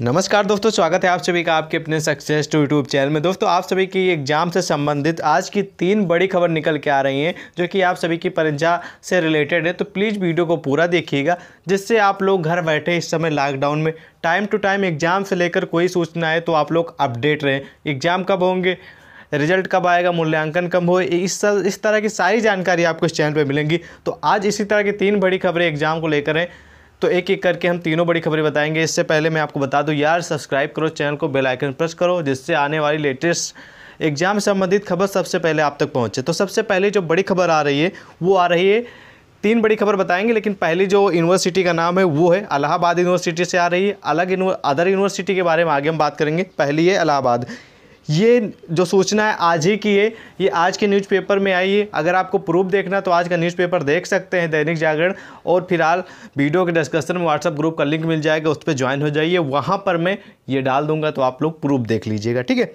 नमस्कार दोस्तों स्वागत है आप सभी का आपके अपने सक्सेस टू यूट्यूब चैनल में दोस्तों आप सभी की एग्जाम से संबंधित आज की तीन बड़ी खबर निकल के आ रही हैं जो कि आप सभी की परीक्षा से रिलेटेड है तो प्लीज़ वीडियो को पूरा देखिएगा जिससे आप लोग घर बैठे इस समय लॉकडाउन में टाइम टू टाइम एग्जाम से लेकर कोई सूचना आए तो आप लोग अपडेट रहें एग्जाम कब होंगे रिजल्ट कब आएगा मूल्यांकन कब हो इस इस तरह की सारी जानकारी आपको इस चैनल पर मिलेंगी तो आज इसी तरह की तीन बड़ी खबरें एग्जाम को लेकर हैं तो एक एक करके हम तीनों बड़ी खबरें बताएंगे इससे पहले मैं आपको बता दूं यार सब्सक्राइब करो चैनल को बेल आइकन प्रेस करो जिससे आने वाली लेटेस्ट एग्जाम संबंधित खबर सबसे पहले आप तक पहुंचे तो सबसे पहले जो बड़ी खबर आ रही है वो आ रही है तीन बड़ी खबर बताएंगे लेकिन पहली जो यूनिवर्सिटी का नाम है वो है अलाहाबाद यूनिवर्सिटी से आ रही है अलग अदर यूनिवर्सिटी के बारे में आगे हम बात करेंगे पहली है इलाहाबाद ये जो सूचना है आज ही की है ये आज के न्यूज़पेपर में आई है अगर आपको प्रूफ देखना तो आज का न्यूज़पेपर देख सकते हैं दैनिक जागरण और फिलहाल वीडियो के डिस्कशन में व्हाट्सअप ग्रुप का लिंक मिल जाएगा उस पर ज्वाइन हो जाइए वहाँ पर मैं ये डाल दूँगा तो आप लोग प्रूफ देख लीजिएगा ठीक है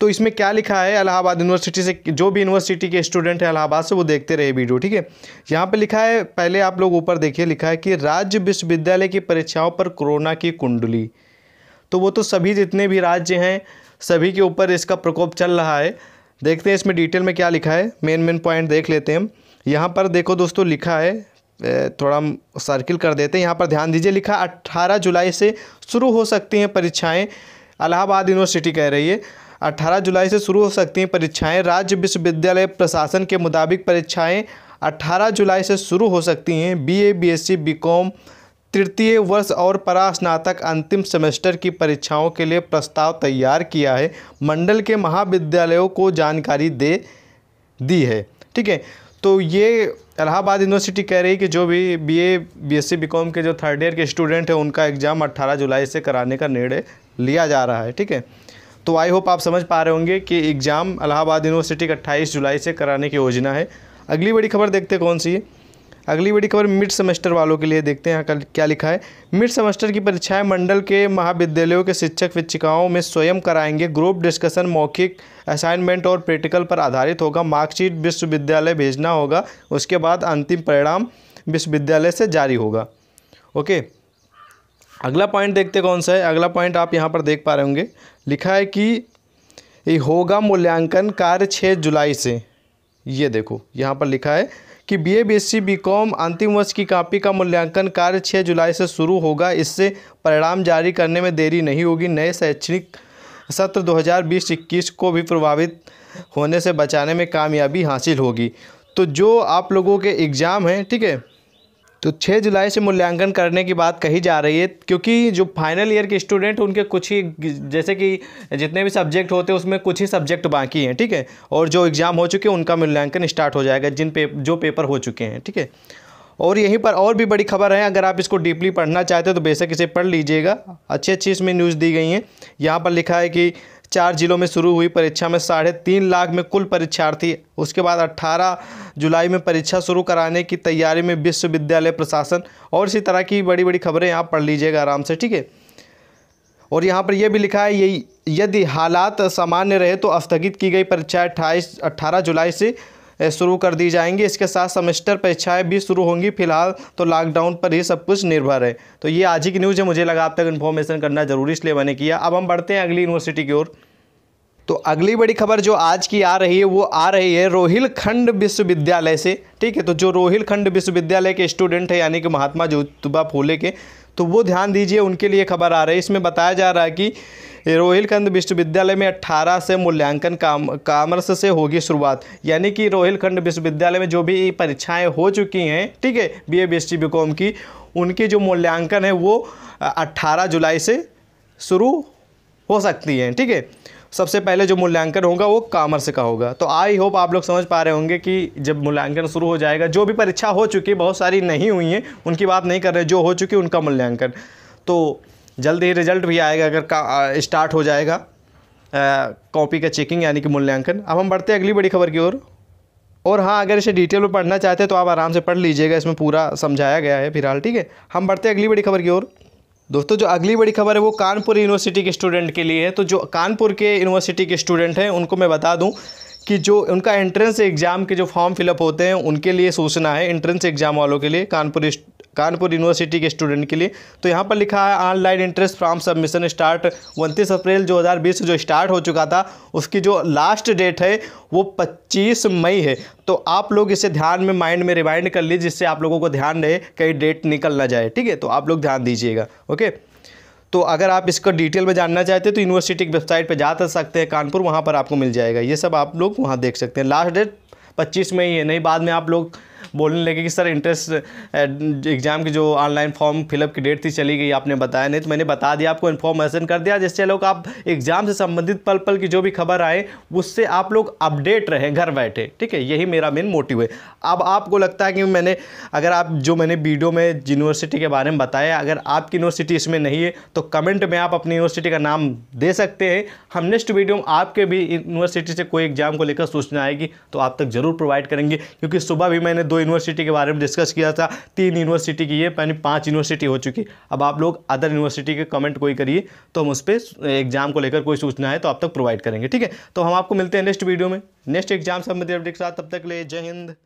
तो इसमें क्या लिखा है इलाहाबाद यूनिवर्सिटी से जो भी यूनिवर्सिटी के स्टूडेंट हैं इलाहाबाद से वो देखते रहे वीडियो ठीक है यहाँ पे लिखा है पहले आप लोग ऊपर देखिए लिखा है कि राज्य विश्वविद्यालय की परीक्षाओं पर कोरोना की कुंडली तो वो तो सभी जितने भी राज्य हैं सभी के ऊपर इसका प्रकोप चल रहा है देखते हैं इसमें डिटेल में क्या लिखा है मेन मेन पॉइंट देख लेते हैं यहाँ पर देखो दोस्तों लिखा है थोड़ा सर्किल कर देते हैं यहाँ पर ध्यान दीजिए लिखा 18 जुलाई से शुरू हो सकती हैं परीक्षाएं अलाहाबाद यूनिवर्सिटी कह रही है 18 जुलाई से शुरू हो सकती हैं परीक्षाएं राज्य विश्वविद्यालय प्रशासन के मुताबिक परीक्षाएं 18 जुलाई से शुरू हो सकती हैं बीए, बीएससी, बीकॉम तृतीय वर्ष और परास्नातक अंतिम सेमेस्टर की परीक्षाओं के लिए प्रस्ताव तैयार किया है मंडल के महाविद्यालयों को जानकारी दे दी है ठीक है तो ये इलाहाबाद यूनिवर्सिटी कह रही है कि जो भी बीए बीएससी बीकॉम के जो थर्ड ईयर के स्टूडेंट हैं उनका एग्ज़ाम 18 जुलाई से कराने का निर्णय लिया जा रहा है ठीक है तो आई होप आप समझ पा रहे होंगे कि एग्ज़ाम इलाहाबाद यूनिवर्सिटी का अट्ठाईस जुलाई से कराने की योजना है अगली बड़ी खबर देखते कौन सी है अगली बड़ी खबर मिड सेमेस्टर वालों के लिए देखते हैं क्या लिखा है मिड सेमेस्टर की परीक्षाएं मंडल के महाविद्यालयों के शिक्षक शिक्षिकाओं में स्वयं कराएंगे ग्रुप डिस्कशन मौखिक असाइनमेंट और प्रैक्टिकल पर आधारित होगा मार्कशीट विश्वविद्यालय भेजना होगा उसके बाद अंतिम परिणाम विश्वविद्यालय से जारी होगा ओके अगला पॉइंट देखते कौन सा है अगला पॉइंट आप यहाँ पर देख पा रहे होंगे लिखा है कि होगा मूल्यांकन कार्य छः जुलाई से ये देखो यहाँ पर लिखा है कि बीए बीएससी बीकॉम अंतिम वर्ष की कापी का मूल्यांकन कार्य 6 जुलाई से शुरू होगा इससे परिणाम जारी करने में देरी नहीं होगी नए शैक्षणिक सत्र 2020-21 को भी प्रभावित होने से बचाने में कामयाबी हासिल होगी तो जो आप लोगों के एग्ज़ाम हैं ठीक है तो 6 जुलाई से मूल्यांकन करने की बात कही जा रही है क्योंकि जो फाइनल ईयर के स्टूडेंट उनके कुछ ही जैसे कि जितने भी सब्जेक्ट होते हैं उसमें कुछ ही सब्जेक्ट बाकी हैं ठीक है ठीके? और जो एग्ज़ाम हो चुके हैं उनका मूल्यांकन स्टार्ट हो जाएगा जिन पे जो पेपर हो चुके हैं ठीक है ठीके? और यहीं पर और भी बड़ी खबर है अगर आप इसको डीपली पढ़ना चाहते हो तो बेशक इसे पढ़ लीजिएगा अच्छी अच्छी इसमें न्यूज़ दी गई हैं यहाँ पर लिखा है कि चार जिलों में शुरू हुई परीक्षा में साढ़े तीन लाख में कुल परीक्षार्थी उसके बाद 18 जुलाई में परीक्षा शुरू कराने की तैयारी में विश्वविद्यालय प्रशासन और इसी तरह की बड़ी बड़ी खबरें यहाँ पढ़ लीजिएगा आराम से ठीक है और यहाँ पर यह भी लिखा है यही यदि हालात सामान्य रहे तो स्थगित की गई परीक्षा अट्ठाईस अट्ठारह जुलाई से शुरू कर दी जाएंगी इसके साथ सेमेस्टर परीक्षाएँ भी शुरू होंगी फिलहाल तो लॉकडाउन पर ही सब कुछ निर्भर है तो ये आज ही की न्यूज़ है मुझे लगा आप तक इन्फॉर्मेशन करना जरूरी इसलिए मैंने किया अब हम बढ़ते हैं अगली यूनिवर्सिटी की ओर तो अगली बड़ी खबर जो आज की आ रही है वो आ रही है रोहिलखंड विश्वविद्यालय से ठीक है तो जो रोहिलखंड विश्वविद्यालय के स्टूडेंट है यानी कि महात्मा ज्योतिबा फूले के तो वो ध्यान दीजिए उनके लिए खबर आ रही है इसमें बताया जा रहा है कि रोहिलखंड खंड विश्वविद्यालय में 18 से मूल्यांकन काम कामर्स से होगी शुरुआत यानी कि रोहिल खंड विश्वविद्यालय में जो भी परीक्षाएं हो चुकी हैं ठीक है बी ए बी एस की उनकी जो मूल्यांकन है वो 18 जुलाई से शुरू हो सकती हैं ठीक है ठीके? सबसे पहले जो मूल्यांकन होगा वो कामर्स का होगा तो आई होप आप लोग समझ पा रहे होंगे कि जब मूल्यांकन शुरू हो जाएगा जो भी परीक्षा हो चुकी है बहुत सारी नहीं हुई हैं उनकी बात नहीं कर रहे जो हो चुकी उनका मूल्यांकन तो जल्द ही रिजल्ट भी आएगा अगर स्टार्ट हो जाएगा कॉपी का चेकिंग यानी कि मूल्यांकन अब हम बढ़ते हैं अगली बड़ी खबर की ओर और हाँ अगर इसे डिटेल में पढ़ना चाहते हैं तो आप आराम से पढ़ लीजिएगा इसमें पूरा समझाया गया है फिलहाल ठीक है हम बढ़ते हैं अगली बड़ी खबर की ओर दोस्तों जो अगली बड़ी खबर है वो कानपुर यूनिवर्सिटी के स्टूडेंट के लिए है तो जो कानपुर के यूनिवर्सिटी के स्टूडेंट हैं उनको मैं बता दूं कि जो उनका एंट्रेंस एग्ज़ाम के जो फॉर्म फिलअप होते हैं उनके लिए सूचना है एंट्रेंस एग्ज़ाम वालों के लिए कानपुर कानपुर यूनिवर्सिटी के स्टूडेंट के लिए तो यहाँ पर लिखा है online entrance form submission start उनतीस अप्रैल 2020 से जो स्टार्ट हो चुका था उसकी जो लास्ट डेट है वो 25 मई है तो आप लोग इसे ध्यान में माइंड में रिमाइंड कर लीजिए जिससे आप लोगों को ध्यान रहे कहीं डेट निकल ना जाए ठीक है तो आप लोग ध्यान दीजिएगा ओके तो अगर आप इसका डिटेल में जानना चाहते हैं तो यूनिवर्सिटी की वेबसाइट पर जा तो सकते हैं कानपुर वहाँ पर आपको मिल जाएगा ये सब आप लोग वहाँ देख सकते हैं लास्ट डेट पच्चीस में ही है नहीं बाद में आप लोग बोलने लगे कि सर इंटरेस्ट एग्ज़ाम की जो ऑनलाइन फॉर्म फिलअप की डेट थी चली गई आपने बताया नहीं तो मैंने बता दिया आपको इन्फॉर्मेशन कर दिया जिससे लोग आप एग्ज़ाम से संबंधित पल पल की जो भी खबर आए उससे आप लोग अपडेट रहें घर बैठे ठीक है यही मेरा मेन मोटिव है अब आपको लगता है कि मैंने अगर आप जो मैंने वीडियो में यूनिवर्सिटी के बारे में बताया अगर आपकी यूनिवर्सिटी इसमें नहीं है तो कमेंट में आप अपनी यूनिवर्सिटी का नाम दे सकते हैं हम नेक्स्ट वीडियो में आपके भी यूनिवर्सिटी से कोई एग्ज़ाम को लेकर सूचना आएगी तो आप तक ज़रूर प्रोवाइड करेंगे क्योंकि सुबह भी मैंने दो यूनिवर्सिटी के बारे में डिस्कस किया था तीन यूनिवर्सिटी की है यानी पांच यूनिवर्सिटी हो चुकी अब आप लोग अदर यूनिवर्सिटी के कमेंट कोई करिए तो हम उस पर एग्जाम को लेकर कोई सूचना है तो आप तक प्रोवाइड करेंगे ठीक है तो हम आपको मिलते हैं नेक्स्ट वीडियो में नेक्स्ट एग्जाम संबंधी अपडेट के साथ तब तक ले जय हिंद